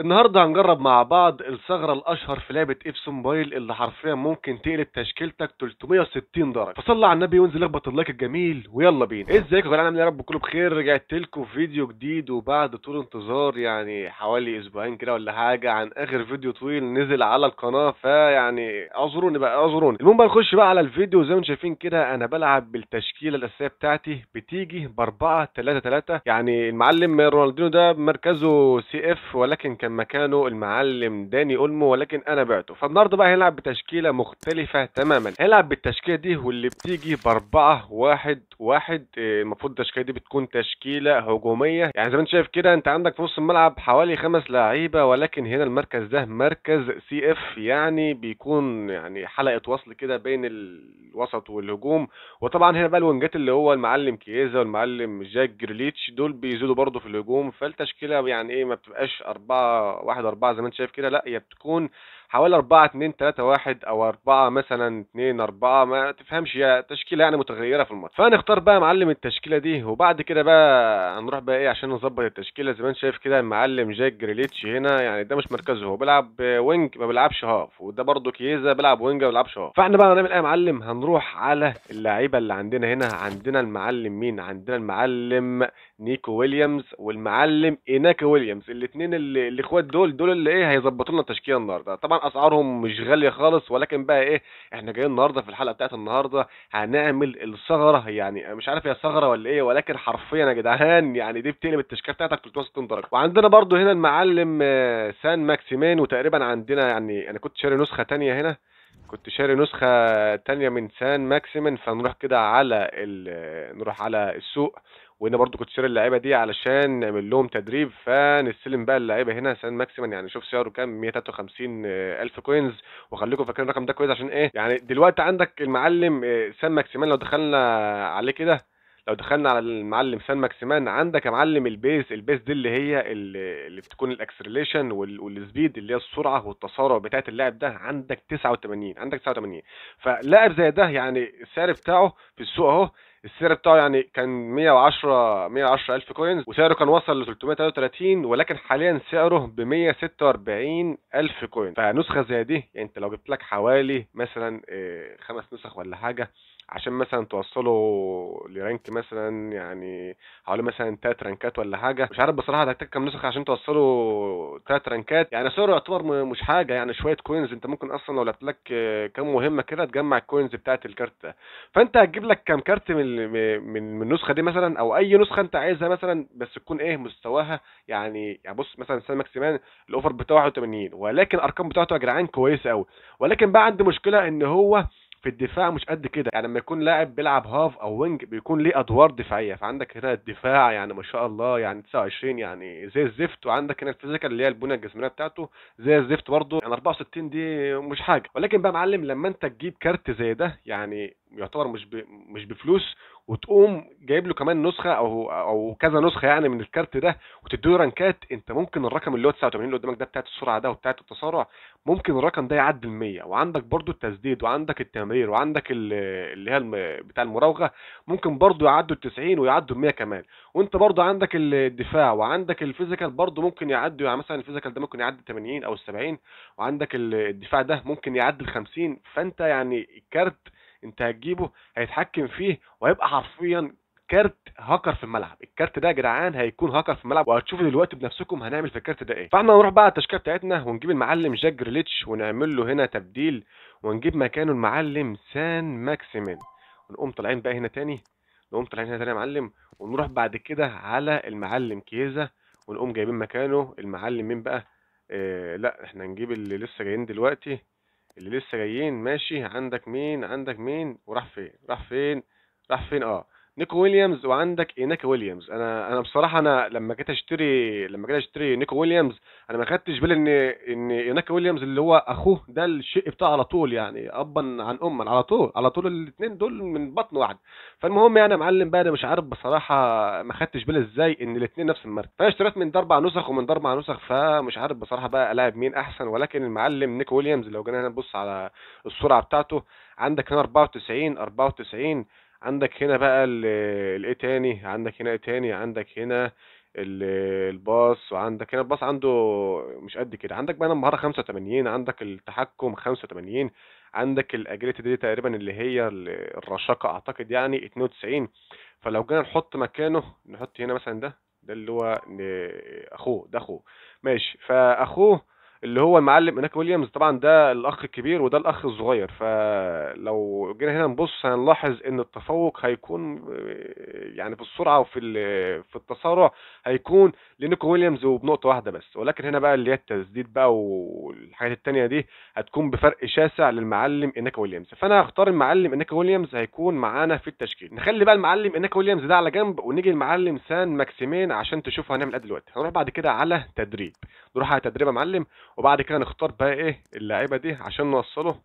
النهاردة هنجرب مع بعض الثغرة الأشهر في لعبة إبس موبايل اللي حرفيا ممكن تقلب تشكيلتك 360 درجة فصلى على النبي وانزل اخبط اللايك الجميل ويلا بينا إيه ازيكم يا جدعان عاملين يا رب كله بخير رجعت لكم فيديو جديد وبعد طول انتظار يعني حوالي اسبوعين كده ولا حاجة عن آخر فيديو طويل نزل على القناة فيعني اعذروني بقى اعذروني المهم بقى نخش بقى على الفيديو زي ما انتم شايفين كده أنا بلعب بالتشكيلة الأساسية بتاعتي بتيجي ب 4 3 3 يعني المعلم رونالدينو ده مركزه سي اف ولكن كان مكانه المعلم داني اولمو ولكن انا بعته فالنهارده بقى هنلعب بتشكيله مختلفه تماما هنلعب بالتشكيله دي واللي بتيجي ب 4 1 1 المفروض التشكيله دي بتكون تشكيله هجوميه يعني زي ما انت شايف كده انت عندك في نص الملعب حوالي خمس لعيبه ولكن هنا المركز ده مركز سي اف يعني بيكون يعني حلقه وصل كده بين الوسط والهجوم وطبعا هنا بقى الونجات اللي هو المعلم كيزا والمعلم جاك جريليتش دول بيزيدوا برده في الهجوم فالتشكيله يعني ايه ما بتبقاش 4 واحد أربعة زي ما انت شايف كده لا هي بتكون حوالي 4 2 3 1 او 4 مثلا 2 4 ما تفهمش يا تشكيله يعني متغيره في الماتش فهنختار بقى يا معلم التشكيله دي وبعد كده بقى هنروح بقى ايه عشان نظبط التشكيله زي ما انت شايف كده المعلم جاك جريليتش هنا يعني ده مش مركزه هو بيلعب وينج ما بيلعبش هاف وده برده كيزا بيلعب وينج ما بيلعبش هاف فاحنا بقى هنعمل ايه يا معلم هنروح على اللعيبه اللي عندنا هنا عندنا المعلم مين عندنا المعلم نيكو ويليامز والمعلم ايناكا ويليامز الاثنين اللي الاخوات دول دول اللي ايه هيظبطوا لنا التشكيله النهارده طبعا طبعا اسعارهم مش غاليه خالص ولكن بقى ايه احنا جايين النهارده في الحلقه بتاعت النهارده هنعمل الثغره يعني مش عارف هي ثغره ولا ايه ولكن حرفيا يا جدعان يعني دي بتقلب التشكيله بتاعتك 360 درجه وعندنا برده هنا المعلم آه، سان ماكسيمين وتقريبا عندنا يعني انا كنت شاري نسخه ثانيه هنا كنت شاري نسخه ثانيه من سان ماكسيمين فنروح كده على ال... آه، نروح على السوق وهنا برضو كنت شاري اللعيبه دي علشان نعمل لهم تدريب فنستلم بقى اللعيبه هنا سان ماكسيمم يعني شوف سعره كام 153 الف كوينز وخليكم فاكرين الرقم ده كويس عشان ايه يعني دلوقتي عندك المعلم آه، سان ماكسيمان لو دخلنا عليه كده لو دخلنا على المعلم سان ماكسيمان عندك يا معلم البيس البيس دي اللي هي اللي بتكون الاكسلريشن والسبيد اللي هي السرعه والتسارع بتاعه اللاعب ده عندك 89 عندك 89 فلاعب زي ده يعني السعر بتاعه في السوق اهو السعر بتاعه يعني كان 110 110 الف كوينز وسعره كان وصل ل 333 ولكن حاليا سعره ب 146 الف كوين فنسخه زي دي يعني انت لو جبت لك حوالي مثلا آه، خمس نسخ ولا حاجه عشان مثلا توصله لرانك مثلا يعني حوالي مثلا تلات رانكات ولا حاجه مش عارف بصراحه هتحتاج كام نسخه عشان توصله تلات رانكات يعني سعره يعتبر مش حاجه يعني شويه كوينز انت ممكن اصلا لو لعبت لك كام مهمه كده تجمع الكوينز بتاعت الكارت ده فانت هتجيب لك كام كارت من من من النسخه دي مثلا او اي نسخه انت عايزها مثلا بس تكون ايه مستواها يعني يعني بص مثلا سان ماكسيمان الاوفر بتاعه 81 ولكن الارقام بتاعته يا جدعان كويسه قوي ولكن بقى عندي مشكله ان هو في الدفاع مش قد كده يعني لما يكون لاعب بيلعب هاف او وينج بيكون ليه ادوار دفاعيه فعندك هنا الدفاع يعني ما شاء الله يعني 29 يعني زي الزفت وعندك هنا الفيزيكال اللي هي البنيه الجسمانيه بتاعته زي الزفت برضه يعني 64 دي مش حاجه ولكن بقى معلم لما انت تجيب كارت زي ده يعني يعتبر مش ب... مش بفلوس وتقوم جايب له كمان نسخه او او كذا نسخه يعني من الكارت ده وتديله رانكات انت ممكن الرقم اللي هو 89 اللي قدامك ده بتاعت السرعه ده وبتاعت التسارع ممكن الرقم ده يعدي ال 100 وعندك برده التسديد وعندك التمرير وعندك اللي هي بتاع المراوغه ممكن برده يعدوا ال 90 ويعدوا ال 100 كمان وانت برده عندك الدفاع وعندك الفيزيكال برده ممكن يعدوا يعني مثلا الفيزيكال ده ممكن يعدي ال 80 او ال 70 وعندك الدفاع ده ممكن يعدي ال 50 فانت يعني الكارت انت هتجيبه هيتحكم فيه وهيبقى حرفيا كارت هاكر في الملعب الكارت ده يا جدعان هيكون هاكر في الملعب وهتشوفوا دلوقتي بنفسكم هنعمل في الكارت ده ايه فاحنا هنروح بقى على التشكيله بتاعتنا ونجيب المعلم جاك ريليتش ونعمل له هنا تبديل ونجيب مكانه المعلم سان ماكسيمين ونقوم طالعين بقى هنا تاني نقوم طالعين هنا تاني يا معلم ونروح بعد كده على المعلم كيزا ونقوم جايبين مكانه المعلم مين بقى إيه لا احنا هنجيب اللي لسه جايين دلوقتي اللي لسه جايين ماشي عندك مين عندك مين وراح فين راح فين راح فين اه نيكو ويليامز وعندك ايناكا ويليامز انا انا بصراحه انا لما جيت اشتري لما جيت اشتري نيكو ويليامز انا ما خدتش بالي ان ان ايناكا ويليامز اللي هو اخوه ده الشيء بتاعه على طول يعني ابا عن اما على طول على طول الاثنين دول من بطن واحد فالمهم يعني يا معلم بقى انا مش عارف بصراحه ما خدتش بالي ازاي ان الاثنين نفس الماركه فانا اشتريت من اربع نسخ ومن اربع نسخ فمش عارف بصراحه بقى الاعب مين احسن ولكن المعلم نيكو ويليامز لو جينا نبص على السرعه بتاعته عندك هنا 94 94 عندك هنا بقى الايه تاني عندك هنا ايه تاني عندك هنا الباص وعندك هنا الباص عنده مش قد كده عندك بقى المهاره 85 عندك التحكم 85 عندك الاجيلتي دي تقريبا اللي هي الرشاقه اعتقد يعني 92 فلو جينا نحط مكانه نحط هنا مثلا ده ده اللي هو اخوه ده اخوه ماشي فاخوه اللي هو المعلم هناك ويليامز طبعا ده الاخ الكبير وده الاخ الصغير فلو جينا هنا نبص هنلاحظ ان التفوق هيكون يعني في السرعه وفي في التسارع هيكون لنيكو ويليامز وبنقطه واحده بس ولكن هنا بقى اللي هي التسديد بقى والحاجات الثانيه دي هتكون بفرق شاسع للمعلم انيكا ويليامز فانا هختار المعلم انيكا ويليامز هيكون معانا في التشكيل نخلي بقى المعلم انيكا ويليامز ده على جنب ونيجي لمعلم سان ماكسيمين عشان تشوفوا هنعمل ايه دلوقتي هنروح بعد كده على تدريب نروح على تدريب يا معلم وبعد كده نختار بقى ايه اللعيبه دي عشان نوصله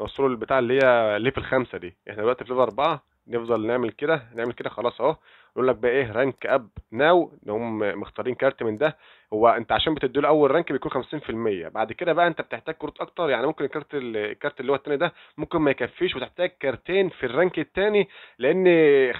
نوصله البتاع اللي هي ليفل خمسة دي احنا دلوقتي في ليفل أربعة نفضل نعمل كده نعمل كده خلاص اهو يقول لك بقى ايه رانك اب ناو ان هم مختارين كارت من ده هو انت عشان بتدي له اول رانك بيكون 50% بعد كده بقى انت بتحتاج كروت اكتر يعني ممكن الكارت الكارت اللي هو الثاني ده ممكن ما يكفيش وتحتاج كارتين في الرانك الثاني لان 50%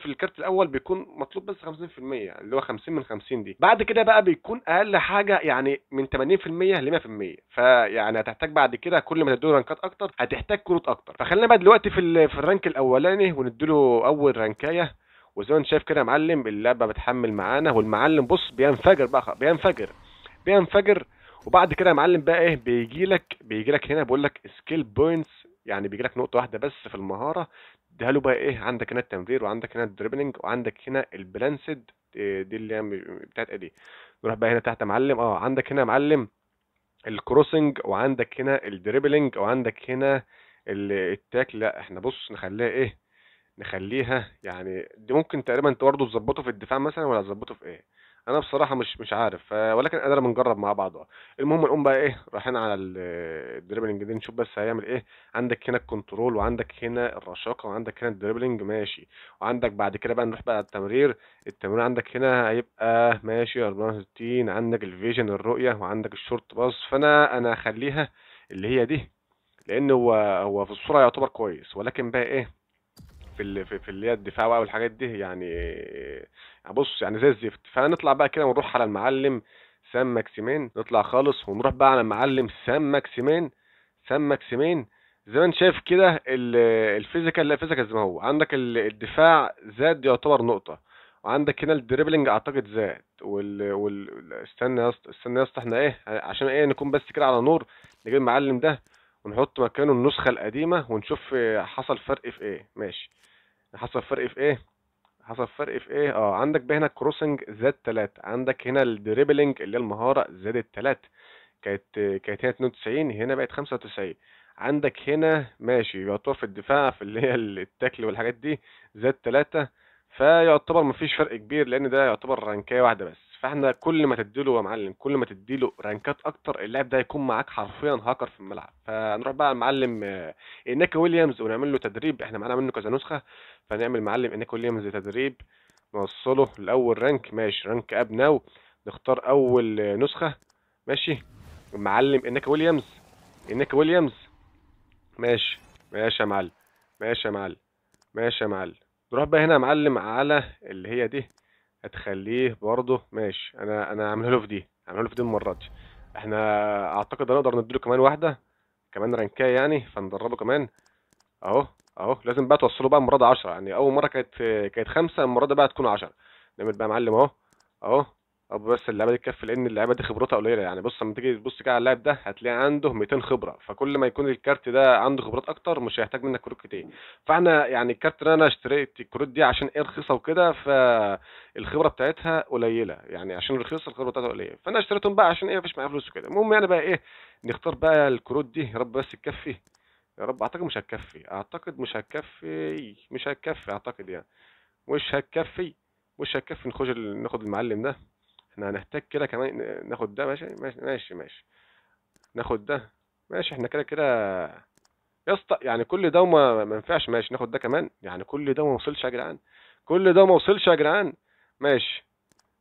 في الكارت الاول بيكون مطلوب بس 50% اللي هو 50 من 50 دي بعد كده بقى بيكون اقل حاجه يعني من 80% ل 100% فيعني هتحتاج بعد كده كل ما تديله رانكات اكتر هتحتاج كروت اكتر فخلينا بقى دلوقتي في, في الرانك الاولاني ونديله اول رانكايه وزي ما انت شايف كده يا معلم اللعبه بتحمل معانا والمعلم بص بينفجر بقى بينفجر بينفجر وبعد كده يا معلم بقى ايه بيجي لك بيجي لك هنا بيقول لك سكيل بوينتس يعني بيجي لك نقطه واحده بس في المهاره اديها له بقى ايه عندك هنا التمرير وعندك هنا الدربلنج وعندك هنا البلانسد آه، دي اللي هي بتاعت إيه دي نروح بقى هنا تحت يا معلم اه عندك هنا يا معلم الكروسنج وعندك هنا الدربلنج وعندك هنا التاك لا احنا بص نخليها ايه نخليها يعني دي ممكن تقريبا انت برضه تظبطه في الدفاع مثلا ولا تظبطه في ايه انا بصراحه مش مش عارف ولكن قادر بنجرب مع بعض المهم نقوم بقى ايه رايحين على الدريبلنج دي نشوف بس هيعمل ايه عندك هنا الكنترول وعندك هنا الرشاقه وعندك هنا الدريبلنج ماشي وعندك بعد كده بقى نروح بقى على التمرير التمرير عندك هنا هيبقى ماشي 64 عندك الفيجن الرؤيه وعندك الشورت باص فانا انا هخليها اللي هي دي لان هو هو في الصوره يعتبر كويس ولكن بقى ايه في في في اللي هي الدفاع بقى والحاجات دي يعني, يعني بص يعني زي الزفت فنطلع بقى كده ونروح على المعلم سام ماكسيمين نطلع خالص ونروح بقى على المعلم سام ماكسيمين سام ماكسيمين زي ما انت شايف كده الفيزيكال لا فيزيكال زي ما هو عندك الدفاع زاد يعتبر نقطه وعندك هنا الدريبلنج اعتقد زاد وال وال استنى يا اسطى استنى يا اسطى احنا ايه عشان ايه نكون بس كده على نور نجيب المعلم ده ونحط مكانه النسخة القديمة ونشوف حصل فرق في ايه ماشي حصل فرق في ايه حصل فرق في ايه اه عندك بقى هنا كروسنج زاد 3 عندك هنا الدريبلينج اللي هي المهارة زادت 3 كانت كانت هنا 92 هنا بقت 95 عندك هنا ماشي يعتبر في الدفاع في اللي هي التاكل والحاجات دي زاد 3 فيعتبر مفيش فرق كبير لان ده يعتبر رانكايه واحده بس فاحنا كل ما تديله يا معلم كل ما تديله رانكات اكتر اللاعب ده هيكون معاك حرفيا هاكر في الملعب فنروح بقى المعلم انك آه، ويليامز ونعمل له تدريب احنا معانا منه كذا نسخه فنعمل معلم انك ويليامز تدريب نوصله لاول رانك ماشي رانك اب ناو نختار اول نسخه ماشي معلم انك ويليامز انك ويليامز ماشي ماشي يا معلم ماشي يا معلم ماشي يا معلم نروح بقى هنا يا معلم على اللي هي دي هتخليه برضه ماشي انا انا هعملها له في دي هعملها له في دي المره دي احنا اعتقد هنقدر نديله كمان واحده كمان رانكيه يعني فندربه كمان اهو اهو لازم بقى توصله بقى المره دي 10 يعني اول مره كانت كانت خمسه المره دي بقى تكون 10 نعمل بقى معلم اهو اهو اه بس اللعيبه دي تكفي لان اللعيبه دي خبرتها قليله يعني بص لما تيجي تبص كده على اللاعب ده هتلاقي عنده 200 خبره فكل ما يكون الكارت ده عنده خبرات اكتر مش هيحتاج منك كروت كتير فاحنا يعني الكارت اللي انا اشتريت الكروت دي عشان ايه رخيصه وكده فالخبره بتاعتها قليله يعني عشان رخيصه الخبره بتاعتها قليله فانا اشتريتهم بقى عشان ايه مفيش معايا فلوس وكده المهم يعني بقى ايه نختار بقى الكروت دي يا رب بس تكفي يا رب اعتقد مش هتكفي اعتقد مش هتكفي مش هتكفي اعتقد يعني مش هتكفي مش هتكفي نخش ناخد المعلم ده احنا هنحتاج كده كمان ناخد ده ماشي ماشي ماشي ماشي ناخد ده ماشي احنا كده كده يا اسطى يعني كل ده وما ما ينفعش ماشي ناخد ده كمان يعني كل ده ما وصلش يا جدعان كل ده ما وصلش يا جدعان ماشي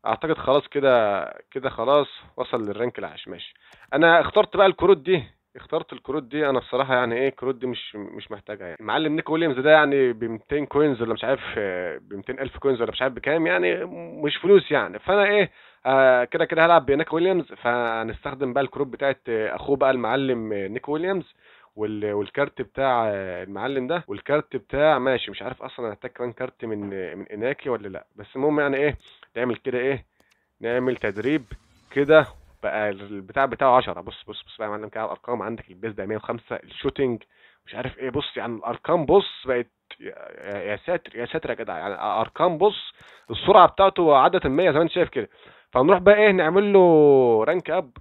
اعتقد خلاص كده كده خلاص وصل للرانك العاش ماشي انا اخترت بقى الكروت دي اخترت الكروت دي انا بصراحه يعني ايه الكروت دي مش مش محتاجها يعني معلم نيكو ويليامز ده يعني ب 200 كوينز ولا مش عارف ب 200000 كوينز ولا مش عارف بكام يعني مش فلوس يعني فانا ايه آه، كده كده هلعب بنيك ويليامز فهنستخدم بقى الكروب بتاعت اخوه بقى المعلم نيك ويليامز والكارت بتاع المعلم ده والكارت بتاع ماشي مش عارف اصلا هحتاج كمان كارت من من اناكي ولا لا بس المهم يعني ايه نعمل كده ايه نعمل تدريب كده بقى البتاع بتاعه 10 بص بص بص بقى يا معلم كده على الارقام عندك البيز ده 105 الشوتنج مش عارف ايه بص يعني الارقام بص بقت يا ساتر يا ساتر يا جدع يعني ارقام بص السرعه بتاعته عدت ال 100 زي ما انت شايف كده فنروح بقى ايه نعمل له رانك اب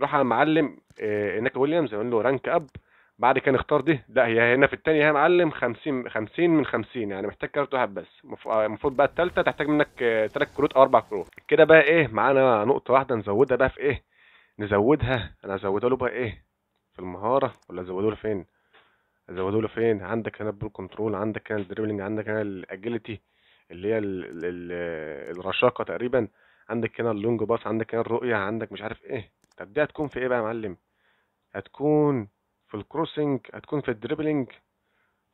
نروح على معلم إيه نيكا ويليامز نعمل له رانك اب بعد كده نختار دي لا هي هنا في الثانيه يا معلم 50 50 من 50 يعني محتاج كارت واحد بس آه، المفروض بقى الثالثه تحتاج منك ثلاث آه، كروت او اربع كروت كده بقى ايه معانا نقطه واحده نزودها بقى في ايه نزودها انا هزودها له بقى ايه في المهاره ولا ازودها له فين ازودها له فين عندك هنا البول كنترول عندك هنا الدريبلنج عندك هنا الاجيليتي اللي هي الـ الـ الـ آه، الرشاقه تقريبا عندك هنا اللونج باص عندك هنا الرؤيه عندك مش عارف ايه طب دي هتكون في ايه بقى يا معلم هتكون في الكروسنج هتكون في الدريبلينج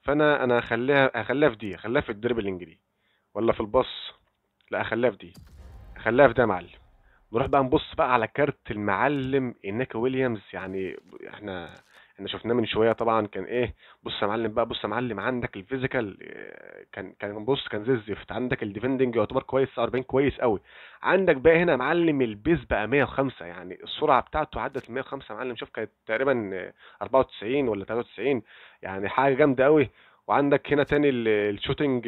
فانا انا هخليها هخليها في دي هخليها في الدريبلينج دي ولا في الباص لا هخليها في دي هخليها في ده يا معلم نروح بقى نبص بقى على كارت المعلم اناكا ويليامز يعني احنا احنا شفناه من شويه طبعا كان ايه بص يا معلم بقى بص يا معلم عندك الفيزيكال آه، كان كان بص كان زي الزفت عندك الديفندنج يعتبر كويس 40 كويس قوي عندك بقى هنا يا معلم البيز بقى 105 يعني السرعه بتاعته عدت 105 يا معلم شوف كانت تقريبا 94 ولا 93 يعني حاجه جامده قوي وعندك هنا تاني الشوتنج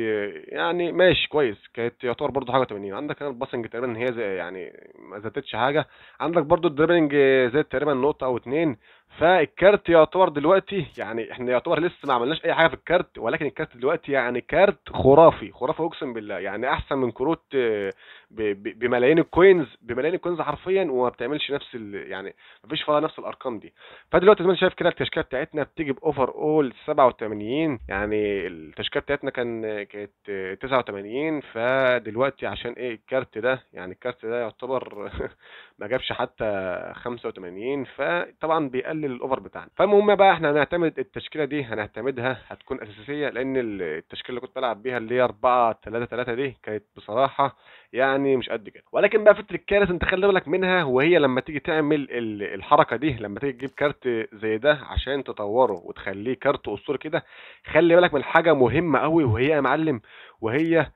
يعني ماشي كويس كانت يعتبر برضه حاجه 80 عندك هنا الباسنج تقريبا هي زي يعني ما زادتش حاجه عندك برضه الدريبلنج زاد تقريبا نقطه او اتنين فالكارت يعتبر دلوقتي يعني احنا يعتبر لسه ما عملناش اي حاجه في الكارت ولكن الكارت دلوقتي يعني كارت خرافي خرافي اقسم بالله يعني احسن من كروت بملايين الكوينز بملايين الكوينز حرفيا وما بتعملش نفس ال يعني ما فيش فيها نفس الارقام دي فدلوقتي زي ما انت شايف كده التشكيله بتاعتنا بتيجي باوفر اول 87 يعني التشكيله بتاعتنا كان كانت 89 فدلوقتي عشان ايه الكارت ده يعني الكارت ده يعتبر ما جابش حتى 85 فطبعا بيقل نقلل الاوفر بتاعنا فالمهم بقى احنا هنعتمد التشكيله دي هنعتمدها هتكون اساسيه لان التشكيله اللي كنت بلعب بيها اللي هي 4 3 3 دي كانت بصراحه يعني مش قد كده ولكن بقى فكره الكارت انت خلي بالك منها وهي لما تيجي تعمل الحركه دي لما تيجي تجيب كارت زي ده عشان تطوره وتخليه كارت اسطوري كده خلي بالك من حاجه مهمه قوي وهي يا معلم وهي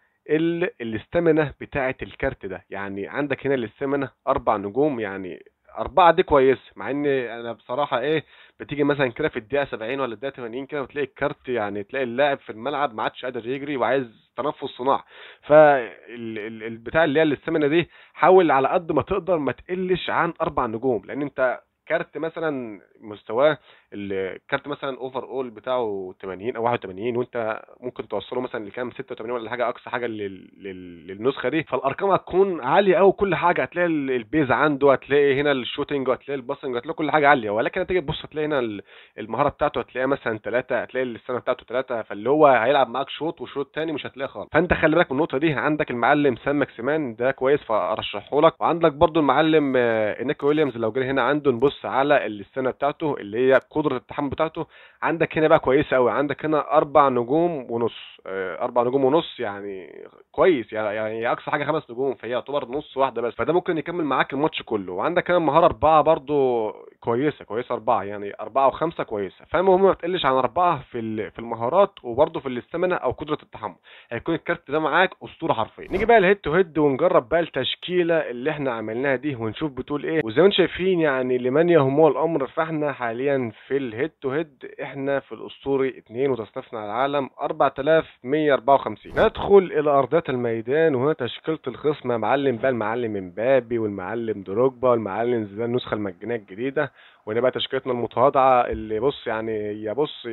الاستامينا بتاعه الكارت ده يعني عندك هنا الاستامينا اربع نجوم يعني أربعة دي كويسة مع إن أنا بصراحة إيه بتيجي مثلا كده في الدقيقة 70 ولا الدقيقة 80 كده وتلاقي الكارت يعني تلاقي اللاعب في الملعب ما عادش قادر يجري وعايز تنفس صناعي فالبتاع اللي هي السمنه دي حاول على قد ما تقدر ما تقلش عن أربع نجوم لأن أنت كارت مثلا مستواه الكارت مثلا اوفر اول بتاعه 80 او 81 وانت ممكن توصله مثلا لكام 86 ولا حاجه اقصى حاجه للنسخه دي فالارقام هتكون عاليه قوي كل حاجه هتلاقي البيز عنده هتلاقي هنا الشوتنج وهتلاقي الباسنج هتلاقي كل حاجه عاليه ولكن هتيجي تبص هتلاقي هنا المهاره بتاعته هتلاقيها مثلا ثلاثه هتلاقي السنه بتاعته ثلاثه فاللي هو هيلعب معاك شوط وشوط تاني مش هتلاقيه خالص فانت خلي بالك من النقطه دي عندك المعلم سام ماكسيمان ده كويس فارشحه لك وعندك برده المعلم آه، انيكو ويليامز لو جه هنا عنده نبص بص على السنه بتاعته اللي هي قدره التحمل بتاعته عندك هنا بقى كويسه قوي عندك هنا اربع نجوم ونص آه، اربع نجوم ونص يعني كويس يعني-, يعني اقصى حاجه خمس نجوم فهي يعتبر نص واحده بس فده ممكن يكمل معاك الماتش كله وعندك هنا مهاره اربعه برده كويسه كويسه اربعه يعني اربعه وخمسه كويسه فالمهم ما تقلش عن اربعه في في المهارات وبرده في الاستمنه او قدره التحمل هيكون الكارت ده معاك اسطوره حرفيا نيجي بقى للهيد تو هيد ونجرب بقى التشكيله اللي احنا عملناها دي ونشوف بتقول ايه وزي ما انتم شايفين يعني لمن ثمانية هو الأمر فاحنا حاليا في الهيد تو هيد احنا في الأسطوري 2 وتصنيفنا العالم 4154 ندخل إلى أرضية الميدان وهنا تشكيلة الخصم يا معلم بقى المعلم امبابي والمعلم دروجبا والمعلم زيدان النسخة المجانية الجديدة وهنا بقى تشكيلتنا المتواضعة اللي بص يعني يا بص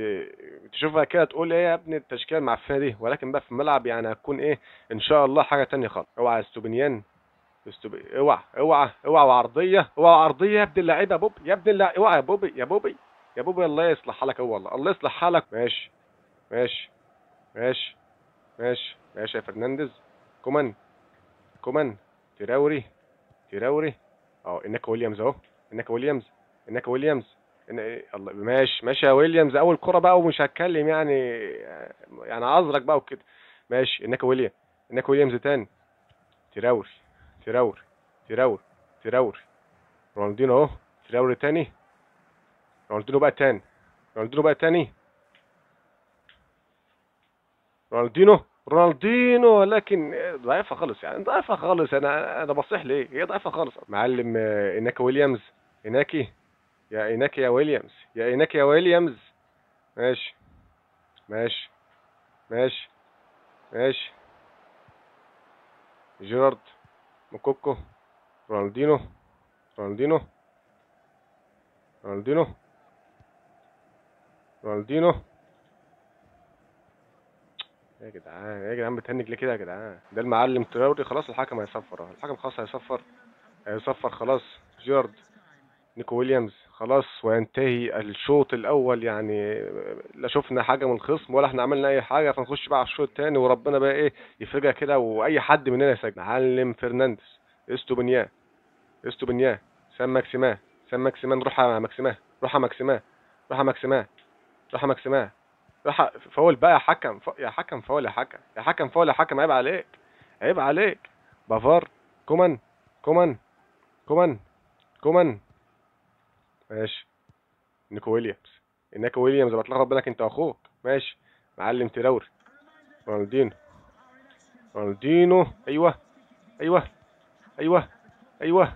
تشوفها كده تقول ايه يا ابني التشكيلة المعفنة دي ولكن بقى في الملعب يعني هتكون ايه إن شاء الله حاجة تانية خالص اوعى استوبنيان اسلوبي اوعى اوعى اوعى وعرضيه اوعى عرضيه يا ابن اللعيبه يا بوبي يا ابن اللعيبه اوعى يا بوبي يا بوبي يا بوبي الله يصلح حالك اوعى والله الله يصلح حالك ماشي ماشي ماشي ماشي ماشي يا فرنانديز كومان كومان تراوري تراوري اه انك ويليامز اهو انك ويليامز انك ويليامز إن... الله ماشي ماشي يا ويليامز اول كره بقى ومش هتكلم يعني يعني عذرك بقى وكده ماشي انك ويليام انك ويليامز تاني تراوري تراور تراور تراور رونالدينو اهو تراور تاني رونالدينو بقى تاني رونالدينو بقى تاني رونالدينو رونالدينو لكن ضعيفه خالص يعني ضعيفه خالص انا انا بصيح ليه هي ضعيفه خالص معلم آه، اناكي ويليامز اناكي يا اناكي يا ويليامز يا اناكي يا ويليامز ماشي ماشي ماشي ماشي جيرارد موكوكو رونالدينو رونالدينو رونالدينو رونالدينو ايه يا جدعان ايه يا جدعان بتهنج ليه كده يا جدعان ده المعلم تراوري خلاص الحكم هيصفر الحكم خلاص هيصفر هيصفر خلاص جيرارد نيكو ويليامز خلاص وينتهي الشوط الاول يعني لا شفنا حاجه من الخصم ولا احنا عملنا اي حاجه فنخش بقى على الشوط الثاني وربنا بقى ايه يفرجها كده واي حد مننا يسجل معلم فرنانديز استوبنيا استوبنيا سام ماكسيما سام ماكسيما روح على ماكسيما روح على ماكسيما روح على ماكسيما روح على ماكسيما روح فاول بقى يا حكم ف... يا حكم فاول يا حكم يا حكم فاول يا حكم عيب عليك عيب عليك بافار كومان كومان كومان كومان ماشي نيكو ويليامز نيكو ويليامز بتلخبط بينك انت واخوك ماشي معلم تراوري رونالدينو رونالدينو ايوه ايوه ايوه ايوه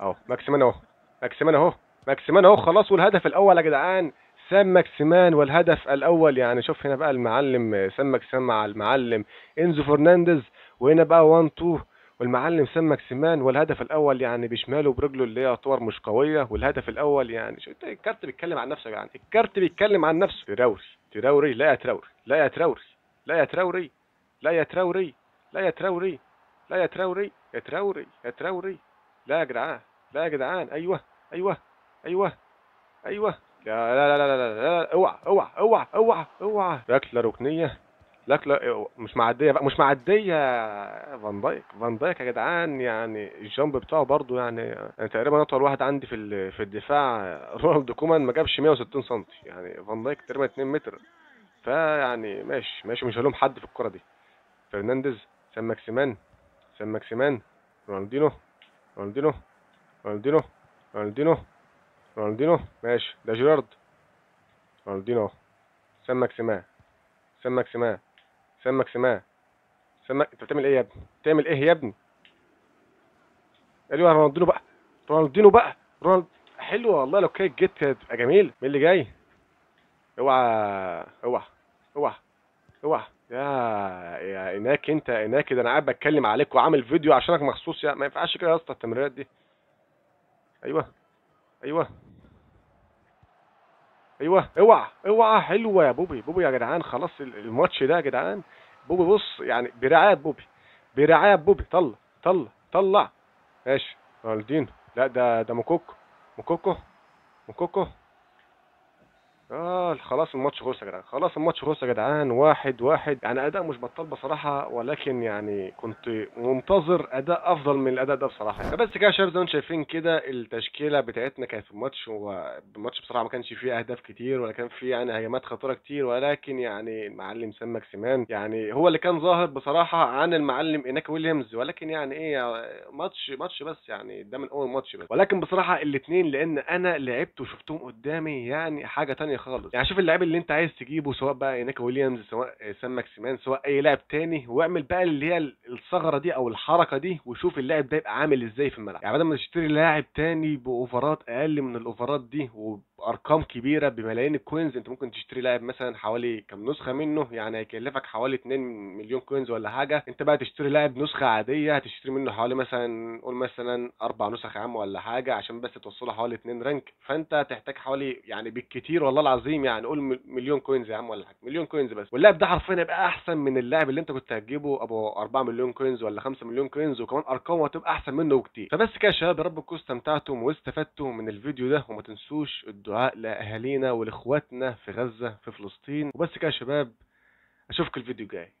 اهو ماكسيمان اهو ماكسيمان اهو ماكسيمان اهو خلاص والهدف الاول يا جدعان سام ماكسيمان والهدف الاول يعني شوف هنا بقى المعلم سام ماكسيمان مع المعلم انزو فرنانديز وهنا بقى 1 2 والمعلم سمك ماكسيمان والهدف الاول يعني بشماله برجله اللي هي اطوار مش قويه والهدف الاول يعني شو الكارت بيتكلم عن نفسه يعني الكارت بيتكلم عن نفسه تراوري تراوري لا يا تراوري لا يا تراوري لا يا تراوري لا يا تراوري لا يا تراوري لا يا تراوري يا تراوري يا تراوري لا يا جدعان لا يا جدعان ايوه ايوه ايوه ايوه لا لا لا, لا, لا, لا اوعى اوعى اوعى اوعى اوعى ركله ركنيه لا لا إيه، مش معديه بقى مش معديه فان دايك فان دايك يا جدعان يعني الجامب بتاعه برده يعني انا يعني تقريبا اطول واحد عندي في في الدفاع رونالد كومان ما جابش 160 سم يعني فان دايك تقريبا 2 متر فيعني ماشي ماشي مش هلوم حد في الكره دي فرنانديز سان ماكسيمان سان ماكسيمان رونالدينو رونالدينو رونالدينو رونالدينو رونالدينو ماشي ده جيرارد رونالدينو سان ماكسيمان سان ماكسيمان سمك سماه سمك انت بتعمل ايه يا ابني بتعمل ايه يا ابني قالوا رونالدينو بقى رونالدينو بقى رونالد حلو والله لو كانت جت هتبقى جميل مين اللي جاي اوعى اوعى اوعى اوعى يا يا هناك انت هناك ده انا قاعد بتكلم عليك وعامل فيديو عشانك مخصوص يا ما ينفعش كده يا اسطى التمريرات دي ايوه ايوه ايوه اوعى اوعى حلوه يا بوبي بوبي يا جدعان خلاص الماتش ده يا جدعان بوبي بص يعني برعايه بوبي برعايه بوبي طلع طلع طلع ماشي رونالدينو لا ده ده موكوكو موكوكو موكوكو اه خلاص الماتش خلص يا جدعان خلاص الماتش خلص يا جدعان واحد واحد يعني اداء مش بطال بصراحه ولكن يعني كنت منتظر اداء افضل من الاداء ده بصراحه يعني بس كده يا شباب زي ما انتم شايفين كده التشكيله بتاعتنا كانت في الماتش هو الماتش بصراحه ما كانش فيه اهداف كتير ولا كان فيه يعني هجمات خطيره كتير ولكن يعني المعلم سام ماكسيمان يعني هو اللي كان ظاهر بصراحه عن المعلم ايناك ويليامز ولكن يعني ايه ماتش ماتش بس يعني ده من اول ماتش بس ولكن بصراحه الاثنين لان انا لعبت وشفتهم قدامي يعني حاجه ثانيه خالص يعني شوف اللعيب اللي انت عايز تجيبه سواء بقى اناك ويليامز سواء سان ماكسيمان سواء اي لاعب تاني واعمل بقى اللي هي الثغره دي او الحركه دي وشوف اللاعب ده يبقى عامل ازاي في الملعب يعني بدل ما تشتري لاعب تاني باوفرات اقل من الاوفرات دي وبارقام كبيره بملايين الكوينز انت ممكن تشتري لاعب مثلا حوالي كام نسخه منه يعني هيكلفك حوالي 2 مليون كوينز ولا حاجه انت بقى تشتري لاعب نسخه عاديه هتشتري منه حوالي مثلا قول مثلا اربع نسخ عام ولا حاجه عشان بس توصله حوالي 2 رانك فانت هتحتاج حوالي يعني بالكتير والله العظيم يعني قول مليون كوينز يا عم ولا حاجه مليون كوينز بس واللاعب ده حرفيا هيبقى احسن من اللاعب اللي انت كنت هتجيبه ابو 4 مليون كوينز ولا 5 مليون كوينز وكمان ارقامه هتبقى احسن منه بكتير فبس كده يا شباب يا رب تكونوا استمتعتم واستفدتم من الفيديو ده وما تنسوش الدعاء لاهالينا ولاخواتنا في غزه في فلسطين وبس كده يا شباب اشوفكم الفيديو الجاي